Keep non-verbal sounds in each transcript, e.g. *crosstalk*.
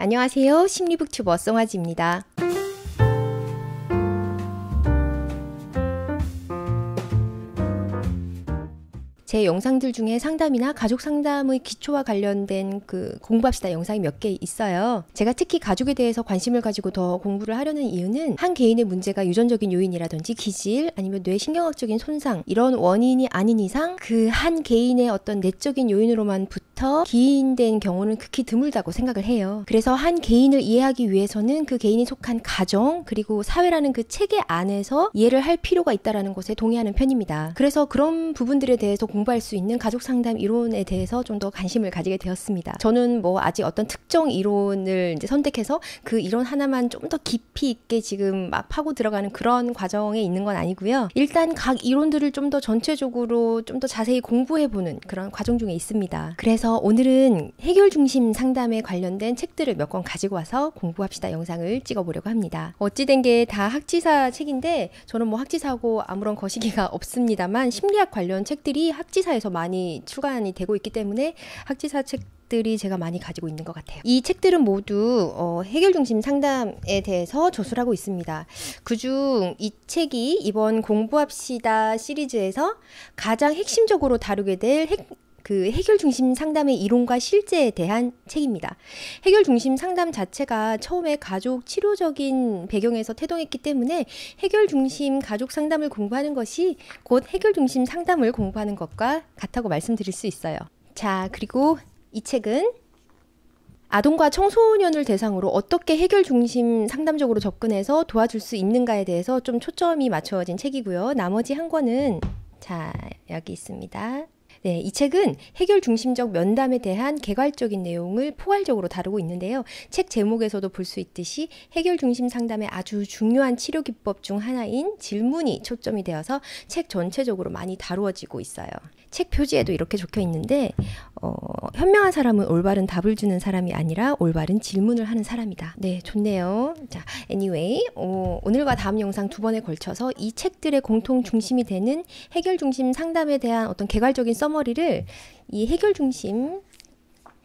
안녕하세요. 심리북튜버 송아지입니다. 제 영상들 중에 상담이나 가족 상담의 기초와 관련된 그 공부합시다 영상이 몇 개 있어요. 제가 특히 가족에 대해서 관심을 가지고 더 공부를 하려는 이유는 한 개인의 문제가 유전적인 요인이라든지 기질 아니면 뇌신경학적인 손상 이런 원인이 아닌 이상 그 한 개인의 어떤 내적인 요인으로만 부터 기인된 경우는 극히 드물다고 생각을 해요. 그래서 한 개인을 이해하기 위해서는 그 개인이 속한 가정 그리고 사회라는 그 체계 안에서 이해를 할 필요가 있다라는 것에 동의하는 편입니다. 그래서 그런 부분들에 대해서 공부 공부할 수 있는 가족 상담 이론에 대해서 좀 더 관심을 가지게 되었습니다. 저는 뭐 아직 어떤 특정 이론을 이제 선택해서 그 이론 하나만 좀 더 깊이 있게 지금 막 파고 들어가는 그런 과정에 있는 건 아니고요. 일단 각 이론들을 좀 더 전체적으로 좀 더 자세히 공부해 보는 그런 과정 중에 있습니다. 그래서 오늘은 해결 중심 상담에 관련된 책들을 몇 권 가지고 와서 공부합시다 영상을 찍어 보려고 합니다. 어찌된 게 다 학지사 책인데 저는 뭐 학지사고 아무런 거시기가 *laughs* 없습니다만 심리학 관련 책들이 학지 학지사에서 많이 출간이 되고 있기 때문에 학지사 책 들이 제가 많이 가지고 있는 것 같아요. 이 책들은 모두 어, 해결 중심 상담에 대해서 저술하고 있습니다. 그중 이 책이 이번 공부합시다 시리즈에서 가장 핵심적으로 다루게 될 핵, 그 해결 중심 상담의 이론과 실제에 대한 책입니다. 해결 중심 상담 자체가 처음에 가족 치료적인 배경에서 태동했기 때문에 해결 중심 가족 상담을 공부하는 것이 곧 해결 중심 상담을 공부하는 것과 같다고 말씀드릴 수 있어요. 자, 그리고 이 책은 아동과 청소년을 대상으로 어떻게 해결 중심 상담적으로 접근해서 도와줄 수 있는가에 대해서 좀 초점이 맞춰진 책이고요. 나머지 한 권은 자, 여기 있습니다. 네, 이 책은 해결 중심적 면담에 대한 개괄적인 내용을 포괄적으로 다루고 있는데요. 책 제목에서도 볼 수 있듯이 해결 중심 상담의 아주 중요한 치료 기법 중 하나인 질문이 초점이 되어서 책 전체적으로 많이 다루어지고 있어요. 책 표지에도 이렇게 적혀 있는데 어, 현명한 사람은 올바른 답을 주는 사람이 아니라 올바른 질문을 하는 사람이다. 네, 좋네요. 자, anyway, 어, 오늘과 다음 영상 두 번에 걸쳐서 이 책들의 공통 중심이 되는 해결 중심 상담에 대한 어떤 개괄적인 서 서머리를 이 해결 중심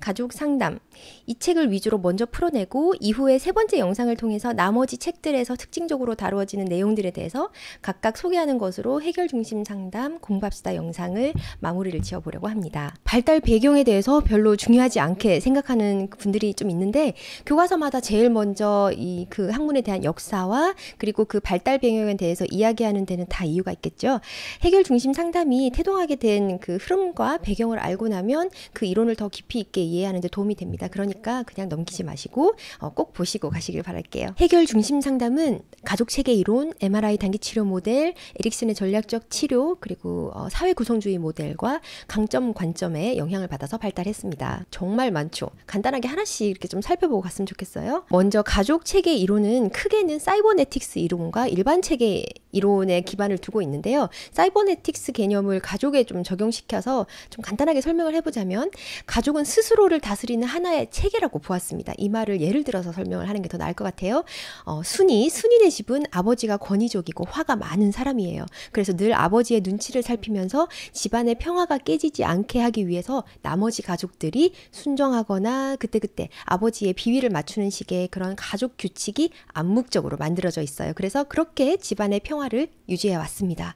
가족 상담. 이 책을 위주로 먼저 풀어내고 이후에 세 번째 영상을 통해서 나머지 책들에서 특징적으로 다루어지는 내용들에 대해서 각각 소개하는 것으로 해결 중심 상담 공부합시다 영상을 마무리를 지어 보려고 합니다. 발달 배경에 대해서 별로 중요하지 않게 생각하는 분들이 좀 있는데 교과서마다 제일 먼저 이 그 학문에 대한 역사와 그리고 그 발달 배경에 대해서 이야기하는 데는 다 이유가 있겠죠. 해결 중심 상담이 태동하게 된 그 흐름과 배경을 알고 나면 그 이론을 더 깊이 있게 이해 이해하는 데 도움이 됩니다. 그러니까 그냥 넘기지 마시고 어, 꼭 보시고 가시길 바랄게요. 해결 중심 상담은 가족 체계 이론, MRI 단기 치료 모델, 에릭슨의 전략적 치료 그리고 어, 사회 구성주의 모델과 강점 관점에 영향을 받아서 발달했습니다. 정말 많죠. 간단하게 하나씩 이렇게 좀 살펴보고 갔으면 좋겠어요. 먼저 가족 체계 이론은 크게는 사이버네틱스 이론과 일반 체계 이론에 기반을 두고 있는데요. 사이버네틱스 개념을 가족에 좀 적용시켜서 좀 간단하게 설명을 해보자면 가족은 스스로 스스로를 다스리는 하나의 체계라고 보았습니다. 이 말을 예를 들어서 설명을 하는 게 더 나을 것 같아요. 어, 순이, 순인의 집은 아버지가 권위적이고 화가 많은 사람이에요. 그래서 늘 아버지의 눈치를 살피면서 집안의 평화가 깨지지 않게 하기 위해서 나머지 가족들이 순정하거나 그때그때 아버지의 비위를 맞추는 식의 그런 가족 규칙이 암묵적으로 만들어져 있어요. 그래서 그렇게 집안의 평화를 유지해 왔습니다.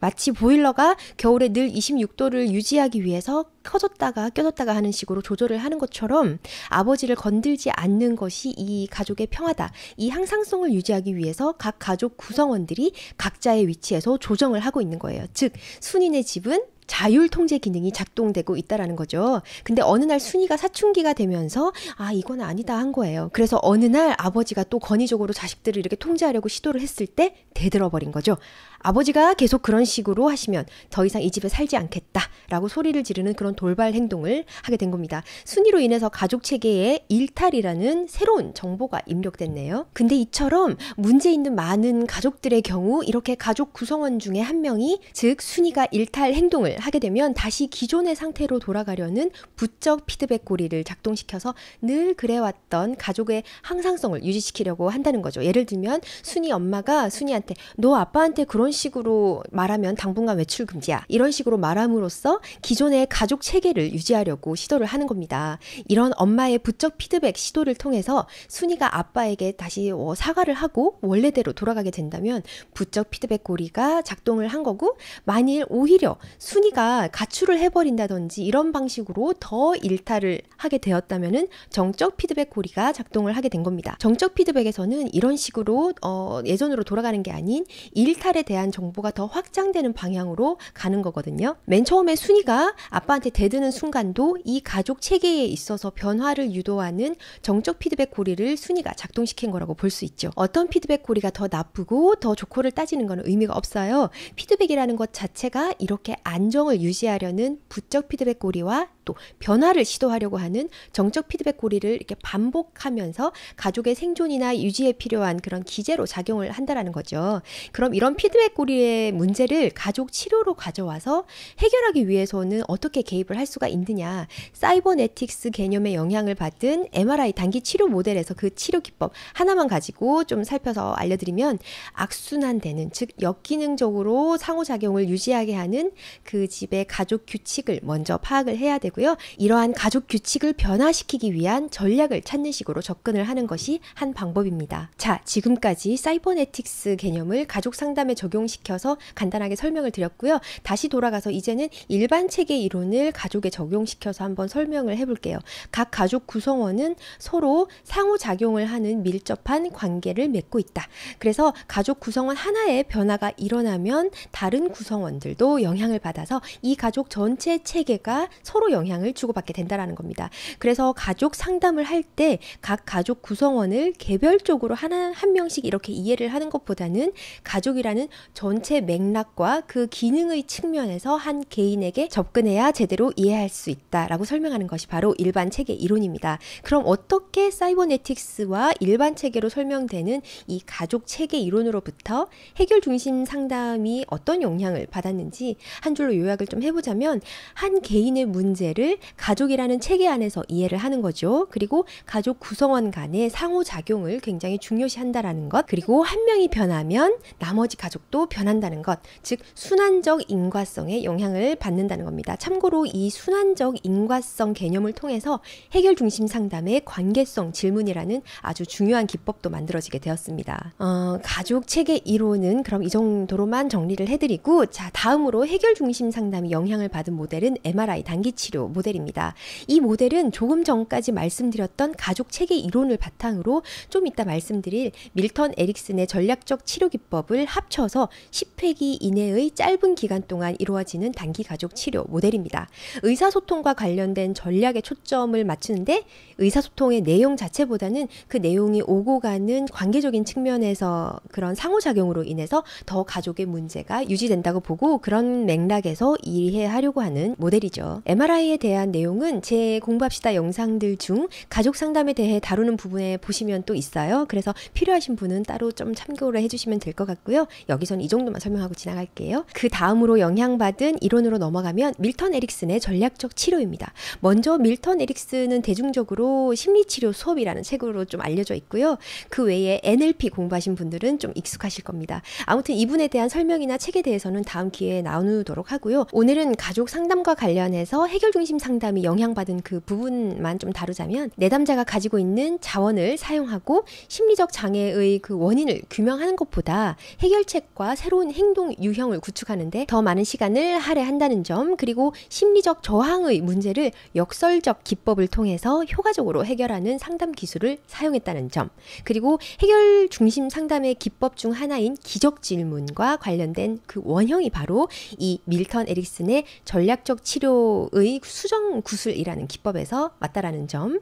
마치 보일러가 겨울에 늘 26도를 유지하기 위해서 커졌다가 껴졌다가 하는 식으로 조절을 하는 것처럼 아버지를 건들지 않는 것이 이 가족의 평화다. 이 항상성을 유지하기 위해서 각 가족 구성원들이 각자의 위치에서 조정을 하고 있는 거예요. 즉, 순인의 집은 자율 통제 기능이 작동되고 있다라는 거죠. 근데 어느 날 순이가 사춘기가 되면서 아 이건 아니다 한 거예요. 그래서 어느 날 아버지가 또 권위적으로 자식들을 이렇게 통제하려고 시도를 했을 때 대들어 버린 거죠. 아버지가 계속 그런 식으로 하시면 더 이상 이 집에 살지 않겠다라고 소리를 지르는 그런 돌발 행동을 하게 된 겁니다. 순위로 인해서 가족 체계에 일탈이라는 새로운 정보가 입력됐네요. 근데 이처럼 문제 있는 많은 가족들의 경우 이렇게 가족 구성원 중에 한 명이 즉 순위가 일탈 행동을 작용을 하게 되면 다시 기존의 상태로 돌아가려는 부쩍 피드백 고리를 작동시켜서 늘 그래왔던 가족의 항상성을 유지시키려고 한다는 거죠. 예를 들면 순이 엄마가 순이한테 너 아빠한테 그런 식으로 말하면 당분간 외출 금지야. 이런 식으로 말함으로써 기존의 가족 체계를 유지하려고 시도를 하는 겁니다. 이런 엄마의 부쩍 피드백 시도를 통해서 순이가 아빠에게 다시 어, 사과를 하고 원래대로 돌아가게 된다면 부쩍 피드백 고리가 작동을 한 거고 만일 오히려 순이 순위가 가출을 해버린다든지 이런 방식으로 더 일탈을 하게 되었다면은 정적 피드백 고리가 작동을 하게 된 겁니다. 정적 피드백에서는 이런 식으로 어, 예전으로 돌아가는 게 아닌 일탈에 대한 정보가 더 확장되는 방향으로 가는 거거든요. 맨 처음에 순위가 아빠한테 대드는 순간도 이 가족 체계에 있어서 변화를 유도하는 정적 피드백 고리를 순위가 작동시킨 거라고 볼 수 있죠. 어떤 피드백 고리가 더 나쁘고 더 좋고를 따지는 건 의미가 없어요. 피드백이라는 것 자체가 이렇게 안 안정을 유지하려는 부쩍 피드백 고리와 또 변화를 시도하려고 하는 정적 피드백 고리를 이렇게 반복하면서 가족의 생존이나 유지에 필요한 그런 기제로 작용을 한다라는 거죠. 그럼 이런 피드백 고리의 문제를 가족 치료로 가져와서 해결하기 위해서는 어떻게 개입을 할 수가 있느냐? 사이버네틱스 개념의 영향을 받은 MRI 단기 치료 모델에서 그 치료 기법 하나만 가지고 좀 살펴서 알려드리면 악순환되는 즉 역기능적으로 상호작용을 유지하게 하는 그 집의 가족 규칙을 먼저 파악을 해야 되고 되고요. 이러한 가족 규칙을 변화시키기 위한 전략을 찾는 식으로 접근을 하는 것이 한 방법입니다. 자, 지금까지 사이버네틱스 개념을 가족 상담에 적용시켜서 간단하게 설명을 드렸고요. 다시 돌아가서 이제는 일반 체계 이론을 가족에 적용시켜서 한번 설명을 해볼게요. 각 가족 구성원은 서로 상호작용을 하는 밀접한 관계를 맺고 있다. 그래서 가족 구성원 하나의 변화가 일어나면 다른 구성원들도 영향을 받아서 이 가족 전체 체계가 서로 영향을 영향을 주고받게 된다라는 겁니다. 그래서 가족 상담을 할 때 각 가족 구성원을 개별적으로 하나 한 명씩 이렇게 이해를 하는 것보다는 가족이라는 전체 맥락과 그 기능의 측면에서 한 개인에게 접근해야 제대로 이해할 수 있다라고 설명하는 것이 바로 일반 체계 이론입니다. 그럼 어떻게 사이버네틱스와 일반 체계로 설명되는 이 가족 체계 이론으로부터 해결 중심 상담이 어떤 영향을 받았는지 한 줄로 요약을 좀 해보자면 한 개인의 문제 관계를 가족이라는 체계 안에서 이해를 하는 거죠. 그리고 가족 구성원 간의 상호작용을 굉장히 중요시한다라는 것. 그리고 한 명이 변하면 나머지 가족도 변한다는 것. 즉, 순환적 인과성에 영향을 받는다는 겁니다. 참고로 이 순환적 인과성 개념을 통해서 해결 중심 상담의 관계성 질문이라는 아주 중요한 기법도 만들어지게 되었습니다. 어, 가족 체계 이론은 그럼 이 정도로만 정리를 해드리고, 자, 다음으로 해결 중심 상담이 영향을 받은 모델은 MRI 단기 치료 모델입니다. 이 모델은 조금 전까지 말씀드렸던 가족 체계 이론을 바탕으로 좀 이따 말씀드릴 밀턴 에릭슨의 전략적 치료 기법을 합쳐서 10회기 이내의 짧은 기간 동안 이루어지는 단기 가족 치료 모델입니다. 의사소통과 관련된 전략의 초점을 맞추는데 의사소통의 내용 자체보다는 그 내용이 오고 가는 관계적인 측면에서 그런 상호작용으로 인해서 더 가족의 문제가 유지된다고 보고 그런 맥락에서 이해하려고 하는 모델이죠. MRI 상담에 대한 내용은 제 공부합시다 영상들 중 가족 상담에 대해 다루는 부분에 보시면 또 있어요. 그래서 필요하신 분은 따로 좀 참고를 해주시면 될 것 같고요. 여기서는 이 정도만 설명하고 지나갈게요. 그 다음으로 영향받은 이론으로 넘어가면 밀턴 에릭슨의 전략적 치료입니다. 먼저 밀턴 에릭슨은 대중적으로 심리치료 수업이라는 책으로 좀 알려져 있고요. 그 외에 NLP 공부하신 분들은 좀 익숙하실 겁니다. 아무튼 이분에 대한 설명이나 책에 대해서는 다음 기회에 나누도록 하고요. 오늘은 가족 상담과 관련해서 해결 중 중심 상담이 영향받은 그 부분만 좀 다루자면 내담자가 가지고 있는 자원을 사용하고 심리적 장애의 그 원인을 규명하는 것보다 해결책과 새로운 행동 유형을 구축하는데 더 많은 시간을 할애한다는 점 그리고 심리적 저항의 문제를 역설적 기법을 통해서 효과적으로 해결하는 상담 기술을 사용했다는 점 그리고 해결 중심 상담의 기법 중 하나인 기적 질문과 관련된 그 원형이 바로 이 밀턴 에릭슨의 전략적 치료의 수정 구술이라는 기법에서 왔다라는 점.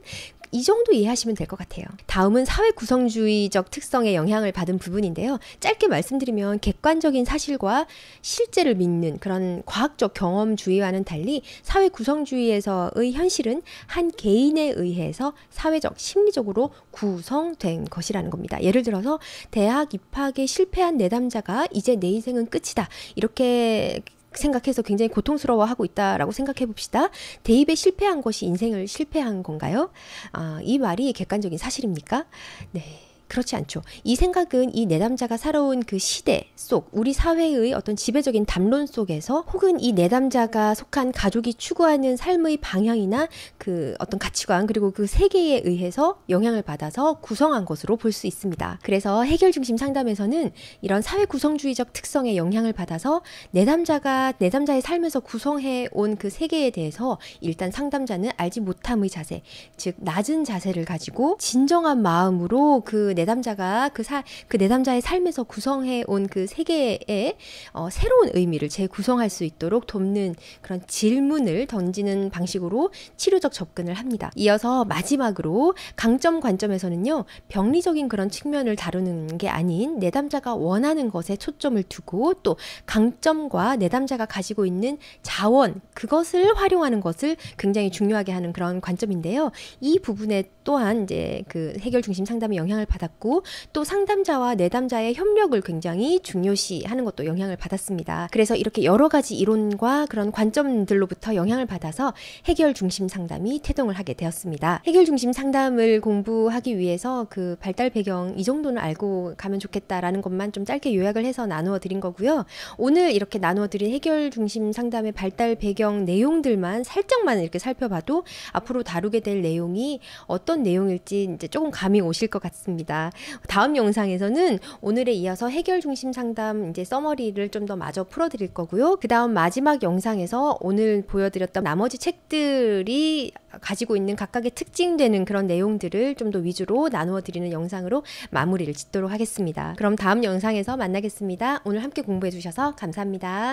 이 정도 이해하시면 될 것 같아요. 다음은 사회 구성주의적 특성에 영향을 받은 부분인데요. 짧게 말씀드리면 객관적인 사실과 실제를 믿는 그런 과학적 경험주의와는 달리 사회 구성주의에서의 현실은 한 개인에 의해서 사회적, 심리적으로 구성된 것이라는 겁니다. 예를 들어서 대학 입학에 실패한 내담자가 이제 내 인생은 끝이다. 이렇게 생각해서 굉장히 고통스러워하고 있다라고 생각해 봅시다. 대입에 실패한 것이 인생을 실패한 건가요? 아, 이 말이 객관적인 사실입니까? 네. 그렇지 않죠. 이 생각은 이 내담자가 살아온 그 시대 속 우리 사회의 어떤 지배적인 담론 속에서 혹은 이 내담자가 속한 가족이 추구하는 삶의 방향이나 그 어떤 가치관 그리고 그 세계에 의해서 영향을 받아서 구성한 것으로 볼 수 있습니다. 그래서 해결 중심 상담에서는 이런 사회 구성주의적 특성에 영향을 받아서 내담자가 내담자의 삶에서 구성해 온 그 세계에 대해서 일단 상담자는 알지 못함의 자세, 즉 낮은 자세를 가지고 진정한 마음으로 그 내담자가 그, 사, 그 내담자의 삶에서 구성해 온 그 세계의 어, 새로운 의미를 재구성할 수 있도록 돕는 그런 질문을 던지는 방식으로 치료적 접근을 합니다. 이어서 마지막으로 강점 관점에서는요, 병리적인 그런 측면을 다루는 게 아닌 내담자가 원하는 것에 초점을 두고 또 강점과 내담자가 가지고 있는 자원, 그것을 활용하는 것을 굉장히 중요하게 하는 그런 관점인데요. 이 부분에 또한 이제 그 해결 중심 상담에 영향을 받았고 또 상담자와 내담자의 협력을 굉장히 중요시하는 것도 영향을 받았습니다. 그래서 이렇게 여러 가지 이론과 그런 관점들로부터 영향을 받아서 해결 중심 상담이 태동을 하게 되었습니다. 해결 중심 상담을 공부하기 위해서 그 발달 배경 이 정도는 알고 가면 좋겠다라는 것만 좀 짧게 요약을 해서 나누어 드린 거고요. 오늘 이렇게 나누어 드린 해결 중심 상담의 발달 배경 내용들만 살짝만 이렇게 살펴봐도 앞으로 다루게 될 내용이 어떤 어떤 내용일지 이제 조금 감이 오실 것 같습니다. 다음 영상에서는 오늘에 이어서 해결 중심 상담 이제 서머리를 좀 더 마저 풀어드릴 거고요. 그 다음 마지막 영상에서 오늘 보여드렸던 나머지 책들이 가지고 있는 각각의 특징되는 그런 내용들을 좀 더 위주로 나누어 드리는 영상으로 마무리를 짓도록 하겠습니다. 그럼 다음 영상에서 만나겠습니다. 오늘 함께 공부해 주셔서 감사합니다.